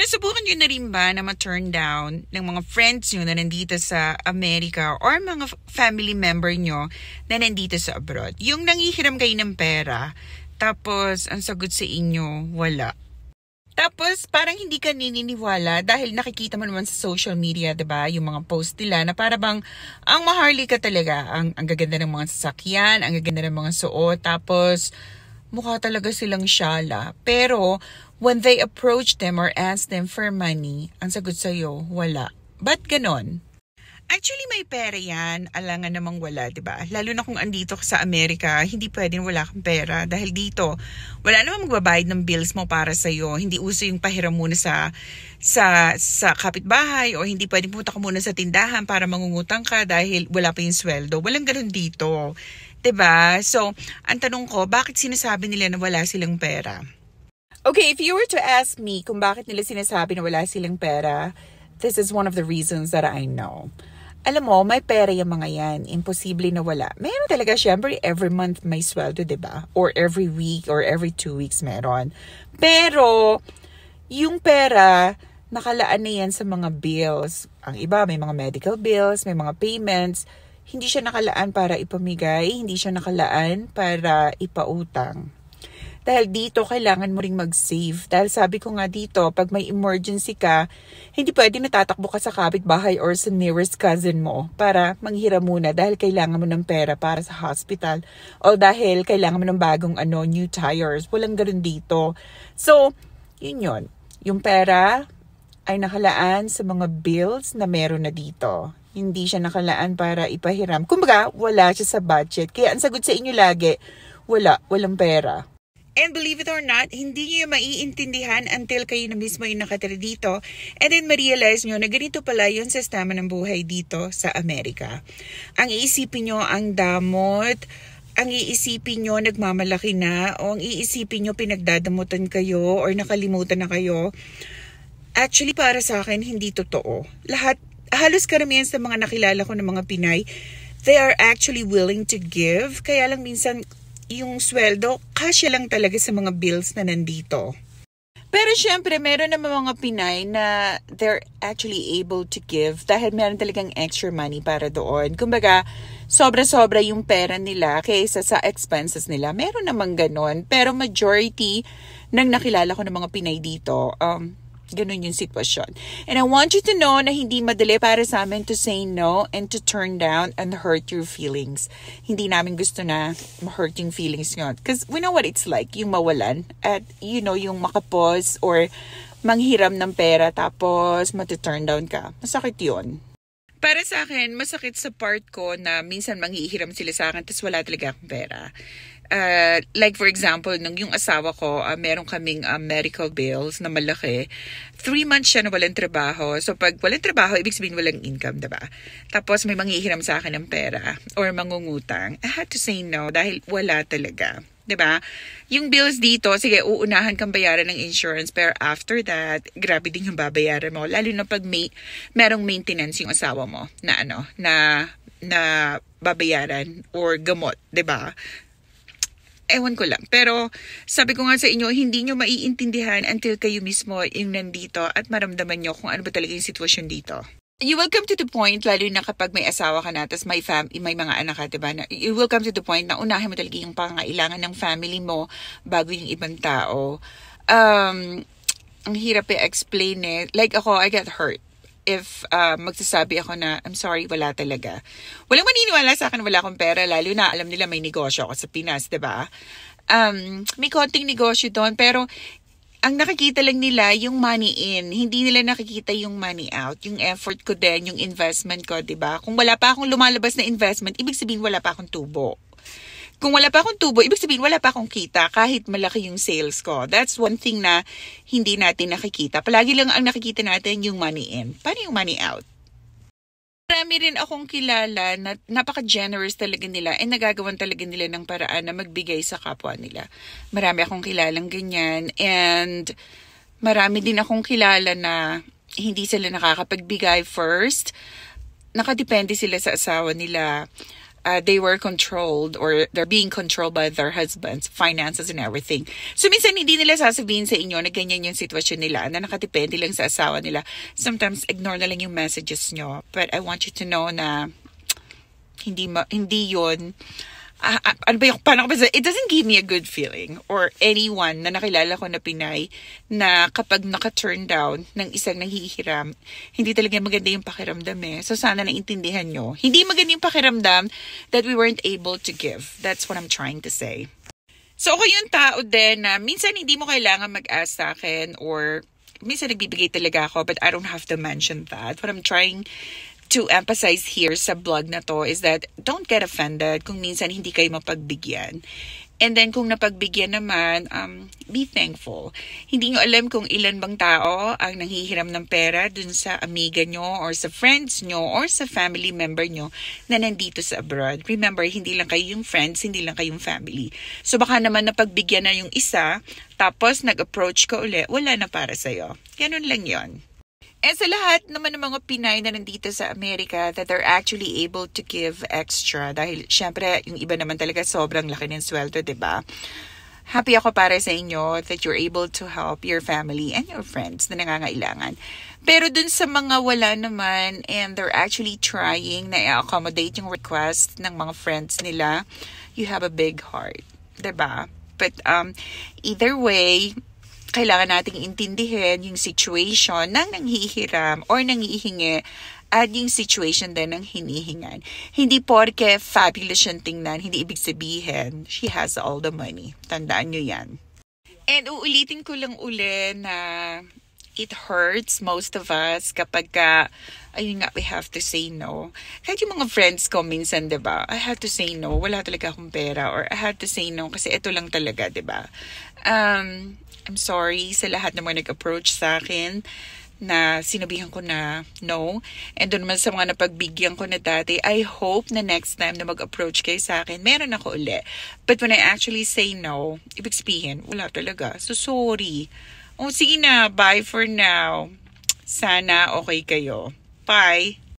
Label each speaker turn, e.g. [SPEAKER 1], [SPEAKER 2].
[SPEAKER 1] nasubukan nyo na rin ba na ma-turn down ng mga friends nyo na nandito sa Amerika or mga family member nyo na nandito sa abroad? Yung nangihiram kayo ng pera, tapos ang sagot sa inyo, wala. Tapos parang hindi ka nininiwala dahil nakikita mo naman sa social media, 'di ba? Yung mga post nila na para bang ang maharlika talaga, ang ang gaganda ng mga sasakyan, ang gaganda ng mga suot, tapos mukha talaga silang shala. Pero When they approach them or ask them for money, ang sagot sa'yo, wala. Ba't ganon? Actually, may pera yan. Alangan namang wala, di ba? Lalo na kung andito ka sa Amerika, hindi pwedeng wala kang pera. Dahil dito, wala namang magbabayad ng bills mo para sa'yo. Hindi uso yung pahiram muna sa, sa, sa kapitbahay o hindi pwedeng pumunta ka muna sa tindahan para mangungutang ka dahil wala pa yung sweldo. Walang ganun dito. ba? Diba? So, ang tanong ko, bakit sinasabi nila na wala silang pera? Okay, if you were to ask me kung bakit nila sinasabi na wala silang pera, this is one of the reasons that I know. Alam mo, may pera yung mga yan. Imposible na wala. Meron talaga, syempre, every month may sweldo, ba diba? Or every week, or every two weeks meron. Pero, yung pera, nakalaan na yan sa mga bills. Ang iba, may mga medical bills, may mga payments. Hindi siya nakalaan para ipamigay, hindi siya nakalaan para ipautang. Dahil dito, kailangan mo ring mag-save. Dahil sabi ko nga dito, pag may emergency ka, hindi pwede natatakbo ka sa kapitbahay or sa nearest cousin mo para manghira muna dahil kailangan mo ng pera para sa hospital o dahil kailangan mo ng bagong ano, new tires. Walang ganun dito. So, yun yun. Yung pera ay nakalaan sa mga bills na meron na dito hindi siya nakalaan para ipahiram. Kumbaga, wala siya sa budget. Kaya ang sagot sa inyo lagi, wala, walang pera. And believe it or not, hindi nyo maiintindihan until kayo na mismo yung nakatira dito. And then ma-realize nyo na ganito pala yung sistema ng buhay dito sa Amerika. Ang iisipin nyo ang damot, ang iisipin nyo nagmamalaki na, o ang iisipin nyo pinagdadamutan kayo or nakalimutan na kayo. Actually, para sa akin, hindi totoo. Lahat, halos karamihan sa mga nakilala ko ng mga Pinay, they are actually willing to give. Kaya lang minsan yung sweldo, kasya lang talaga sa mga bills na nandito. Pero syempre, meron na mga Pinay na they're actually able to give dahil meron talagang extra money para doon. Kumbaga, sobra-sobra yung pera nila kaysa sa expenses nila. Meron namang ganon. Pero majority ng nakilala ko ng mga Pinay dito, um, Ganun yung sitwasyon. And I want you to know na hindi madali para sa amin to say no and to turn down and hurt your feelings. Hindi namin gusto na ma-hurt yung feelings nyo. Because we know what it's like, yung mawalan. At, you know, yung makapos or manghiram ng pera tapos mati-turn down ka. Masakit yon para sa akin, masakit sa part ko na minsan manghihiram sila sa akin tapos wala talaga akong pera uh, like for example, nung yung asawa ko, uh, meron kaming uh, medical bills na malaki. Three months siya na walang trabaho. So pag walang trabaho, ibig sabihin walang income, diba? Tapos may manghihiram sa akin ng pera or mangungutang. I had to say no dahil wala talaga. Diba? Yung bills dito, sige, uunahan kang bayaran ng insurance, pero after that, grabe din yung babayaran mo, lalo na pag may merong maintenance yung asawa mo na ano, na na babayaran or gamot, 'di ba? ewan ko lang. Pero sabi ko nga sa inyo, hindi nyo maiintindihan until kayo mismo yung nandito at maramdaman nyo kung ano ba talaga yung sitwasyon dito you will come to the point, lalo na kapag may asawa ka na, tapos may, fam- may mga anak ka, diba? Na, you will come to the point na unahin mo talaga yung pangailangan ng family mo bago yung ibang tao. Um, ang hirap i-explain eh. Like ako, I get hurt if uh, magsasabi ako na, I'm sorry, wala talaga. Walang maniniwala sa akin, wala akong pera, lalo na alam nila may negosyo ako sa Pinas, ba diba? Um, may konting negosyo doon, pero ang nakikita lang nila yung money in, hindi nila nakikita yung money out, yung effort ko din, yung investment ko, 'di ba? Kung wala pa akong lumalabas na investment, ibig sabihin wala pa akong tubo. Kung wala pa akong tubo, ibig sabihin wala pa akong kita kahit malaki yung sales ko. That's one thing na hindi natin nakikita. Palagi lang ang nakikita natin yung money in. Paano yung money out? Marami rin akong kilala na napaka-generous talaga nila and nagagawan talaga nila ng paraan na magbigay sa kapwa nila. Marami akong kilalang ganyan and marami din akong kilala na hindi sila nakakapagbigay first. Nakadepende sila sa asawa nila uh, they were controlled or they're being controlled by their husbands, finances and everything. So minsan hindi nila sasabihin sa inyo na ganyan yung sitwasyon nila, na nakadepende lang sa asawa nila. Sometimes ignore na lang yung messages nyo. But I want you to know na hindi, ma- hindi yun uh, uh, ano ba yung, paano ko ba, it doesn't give me a good feeling or anyone na nakilala ko na Pinay na kapag naka-turn down ng isang nanghihiram, hindi talaga maganda yung pakiramdam eh. So sana naintindihan nyo. Hindi maganda yung pakiramdam that we weren't able to give. That's what I'm trying to say. So ako yung tao din na minsan hindi mo kailangan mag-ask sa akin or minsan nagbibigay talaga ako but I don't have to mention that. What I'm trying to emphasize here sa blog na to is that don't get offended kung minsan hindi kayo mapagbigyan. And then kung napagbigyan naman, um, be thankful. Hindi nyo alam kung ilan bang tao ang nanghihiram ng pera dun sa amiga nyo or sa friends nyo or sa family member nyo na nandito sa abroad. Remember, hindi lang kayo yung friends, hindi lang kayong family. So baka naman napagbigyan na yung isa, tapos nag-approach ka uli, wala na para sa'yo. Ganun lang yon And eh, sa lahat naman ng mga Pinay na nandito sa Amerika that they're actually able to give extra dahil syempre yung iba naman talaga sobrang laki ng sweldo, 'di ba? Happy ako para sa inyo that you're able to help your family and your friends na nangangailangan. Pero dun sa mga wala naman and they're actually trying na i-accommodate yung request ng mga friends nila, you have a big heart, 'di ba? But um, either way, kailangan nating intindihin yung situation ng nanghihiram or nangihingi at yung situation din ng hinihingan. Hindi porke fabulous siyang tingnan, hindi ibig sabihin she has all the money. Tandaan nyo yan. And uulitin ko lang uli na it hurts most of us kapag, uh, ayun nga, we have to say no. Kahit yung mga friends ko minsan, ba diba, I have to say no, wala talaga akong pera, or I have to say no kasi ito lang talaga, ba diba? Um, I'm sorry sa lahat na mga nag-approach sa akin na sinabihan ko na no. And doon naman sa mga napagbigyan ko na dati, I hope na next time na mag-approach kayo sa akin, meron ako uli. But when I actually say no, ibig sabihin, wala talaga. So sorry. O oh, sige na, bye for now. Sana okay kayo. Bye!